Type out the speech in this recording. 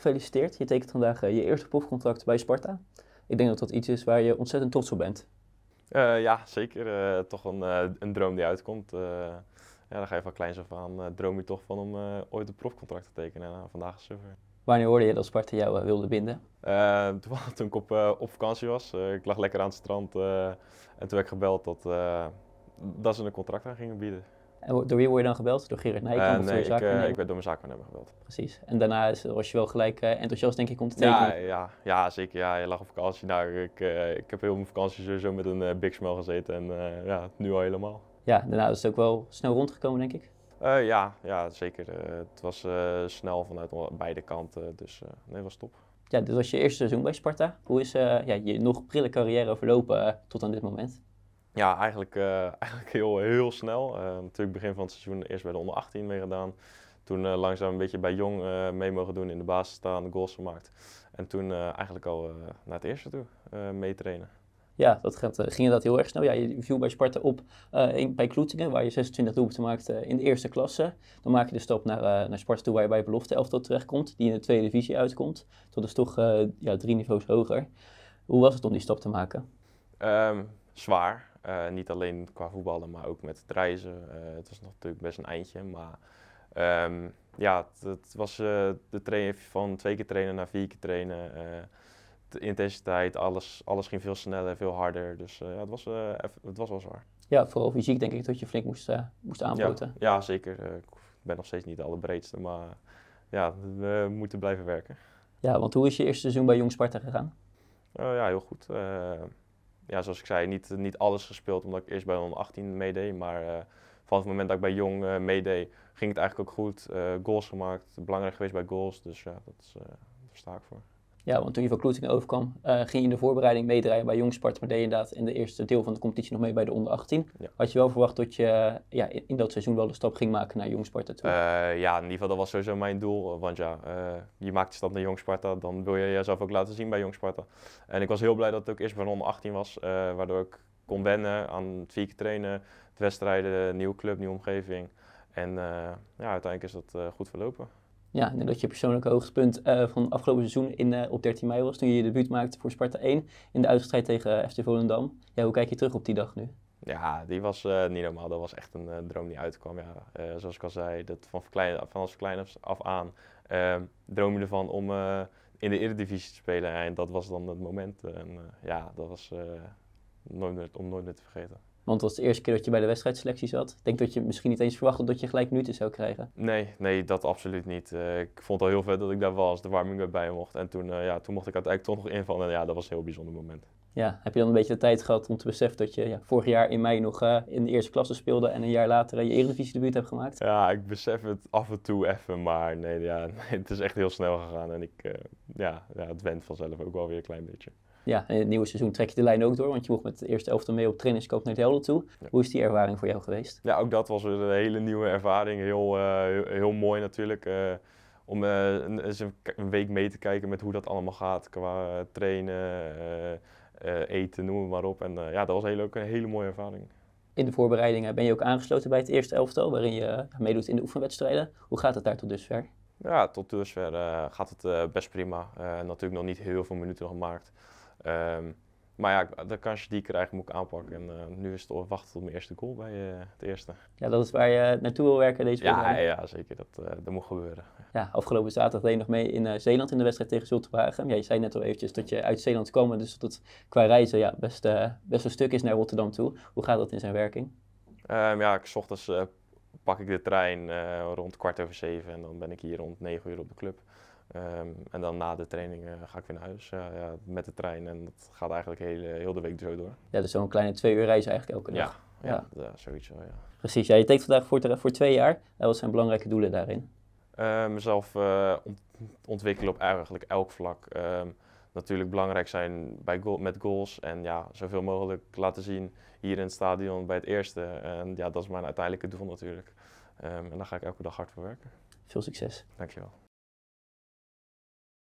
Gefeliciteerd, je tekent vandaag eh, je eerste profcontract bij Sparta. Ik denk dat dat iets is waar je ontzettend trots op bent. Uh, ja, zeker. Eh, toch een, een droom die uitkomt. ja, daar ga je van kleins af aan. droom je toch van om ooit een profcontract te tekenen. Nou, vandaag is het zover. Wanneer hoorde je dat Sparta jou wilde binden? Toen, ik op, op vakantie was. ik lag lekker aan het strand. en toen werd ik gebeld dat, dat ze een contract aan gingen bieden. En door wie word je dan gebeld? Door Gerrit Nijkamp eh, of door je ik, eh, ik werd door mijn zaakwaarnemer gebeld. Precies. En daarna was je wel gelijk eh, enthousiast denk ik om te tekenen? Ja, ja, ja zeker. Ja, je lag op vakantie. Nou, ik, ik heb heel mijn vakantie sowieso met een Big Smell gezeten en ja, nu al helemaal. Ja, daarna is het ook wel snel rondgekomen denk ik? ja, ja, zeker. het was snel vanuit beide kanten, dus nee, was top. Ja, dit was je eerste seizoen bij Sparta. Hoe is ja, je nog prille carrière verlopen tot aan dit moment? Ja, eigenlijk, eh, eigenlijk heel, heel snel. Eh, natuurlijk begin van het seizoen eerst bij de onder 18 meegedaan. Toen eh, langzaam een beetje bij Jong mee mogen doen, in de basis staan, goals gemaakt. En toen eigenlijk al naar het eerste toe meetrainen. Ja, dat gaat, ging dat heel erg snel. Ja, je viel bij Sparta op in, bij Kloetingen, waar je 26 doelpunten maakte in de eerste klasse. Dan maak je de stap naar, uh, naar Sparta toe, waar je bij belofte elftal terechtkomt, die in de tweede divisie uitkomt. Dat is toch ja, drie niveaus hoger. Hoe was het om die stap te maken? Ehm, zwaar. Eh, niet alleen qua voetballen, maar ook met het reizen. Eh, het was natuurlijk best een eindje, maar um, ja, het, was eh, de training van twee keer trainen naar vier keer trainen. de intensiteit, alles, alles ging veel sneller, veel harder. Dus ja, het was, het was wel zwaar. Ja, vooral fysiek denk ik dat je flink moest, moest aanboten. Ja, ja zeker. ik ben nog steeds niet de allerbreedste, maar ja, we moeten blijven werken. Ja, want hoe is je eerste seizoen bij Jong Sparta gegaan? Oh, ja, heel goed ja, zoals ik zei, niet, niet alles gespeeld omdat ik eerst bij 118 meedeed. Maar eh, vanaf het moment dat ik bij Jong eh, meedeed, ging het eigenlijk ook goed. Eh, goals gemaakt, belangrijk geweest bij goals. Dus ja, dat is, daar sta ik voor. Ja, want toen je van Kloetingen overkwam, eh, ging je in de voorbereiding meedraaien bij Jong Sparta, maar deed je inderdaad in de eerste deel van de competitie nog mee bij de onder 18. Had je wel verwacht dat je eh, ja, in, dat seizoen wel de stap ging maken naar Jong Sparta toe? Eh, ja, in ieder geval dat was sowieso mijn doel, want ja, je maakt de stap naar Jong Sparta, dan wil je jezelf ook laten zien bij Jong Sparta. En ik was heel blij dat het ook eerst bij de onder 18 was, waardoor ik kon wennen aan het vier keer trainen, het wedstrijden, nieuwe club, nieuwe omgeving. En ja, uiteindelijk is dat goed verlopen. Ja, en dat je persoonlijke hoogtepunt uh, van afgelopen seizoen in, eh, op 13 mei was, toen je je debuut maakte voor Sparta 1 in de uitstrijd tegen eh, FC Volendam. Ja, hoe kijk je terug op die dag nu? Ja, die was niet normaal. Dat was echt een droom die uitkwam. Ja. zoals ik al zei, dat van, verklein, van als verklein af aan ehm, droom je ervan om in de Eredivisie te spelen. En dat was dan het moment. En ja, dat was nooit om nooit meer te vergeten. Want dat was de eerste keer dat je bij de wedstrijdselectie zat. Ik denk dat je misschien niet eens verwachtte dat je gelijk minuten zou krijgen. Nee, nee, dat absoluut niet. Eh, ik vond al heel vet dat ik daar was, de warming-up bij mocht. En toen, eh, ja, toen mocht ik uiteindelijk toch nog invallen. En ja, dat was een heel bijzonder moment. Ja, heb je dan een beetje de tijd gehad om te beseffen dat je ja, vorig jaar in mei nog eh, in de eerste klasse speelde en een jaar later uh, je Eredivisie debuut hebt gemaakt? Ja, ik besef het af en toe even, maar nee, ja, het is echt heel snel gegaan en ik, uh, ja, het went vanzelf ook wel weer een klein beetje. Ja, in het nieuwe seizoen trek je de lijn ook door, want je mocht met de eerste elftal mee op trainingskamp naar helder toe. Hoe is die ervaring voor jou geweest? Ja, ook dat was een hele nieuwe ervaring. Heel, heel, heel, mooi natuurlijk om eens een week mee te kijken met hoe dat allemaal gaat qua trainen, eh, eten, noem maar op. En eh, ja, dat was heel, ook een hele mooie ervaring. In de voorbereidingen ben je ook aangesloten bij het eerste elftal, waarin je eh, meedoet in de oefenwedstrijden. Hoe gaat het daar tot dusver? Ja, tot dusver gaat het best prima. natuurlijk nog niet heel veel minuten gemaakt. Ehm, maar ja, de je die krijgen krijg moet ik aanpakken. En eh, nu is het wachten tot mijn eerste goal bij eh, het eerste. Ja, dat is waar je eh, naartoe wil werken deze week. Ja, ja, zeker. Dat, dat moet gebeuren. Ja, afgelopen zaterdag deed je nog mee in Zeeland in de wedstrijd tegen Zulte Waregem. Ja, je zei net al eventjes dat je uit Zeeland komt, Dus dat het qua reizen ja, best, best een stuk is naar Rotterdam toe. Hoe gaat dat in zijn werking? Ehm, ja, ik, s ochtends pak ik de trein rond kwart over zeven. En dan ben ik hier rond negen uur op de club. Ehm, en dan na de training eh, ga ik weer naar huis ja, met de trein. En dat gaat eigenlijk heel, heel de week zo door. Ja, dus zo'n kleine twee uur reis eigenlijk elke dag. Ja, ja, zoiets ja. Precies. Ja, je tekent vandaag voor, eh, voor twee jaar. En wat zijn belangrijke doelen daarin? Ehm, mezelf eh, ontwikkelen op eigenlijk elk vlak. Ehm, natuurlijk belangrijk zijn bij goal, met goals. En ja, zoveel mogelijk laten zien hier in het stadion bij het eerste. En ja, dat is mijn uiteindelijke doel natuurlijk. en daar ga ik elke dag hard voor werken. Veel succes. Dankjewel.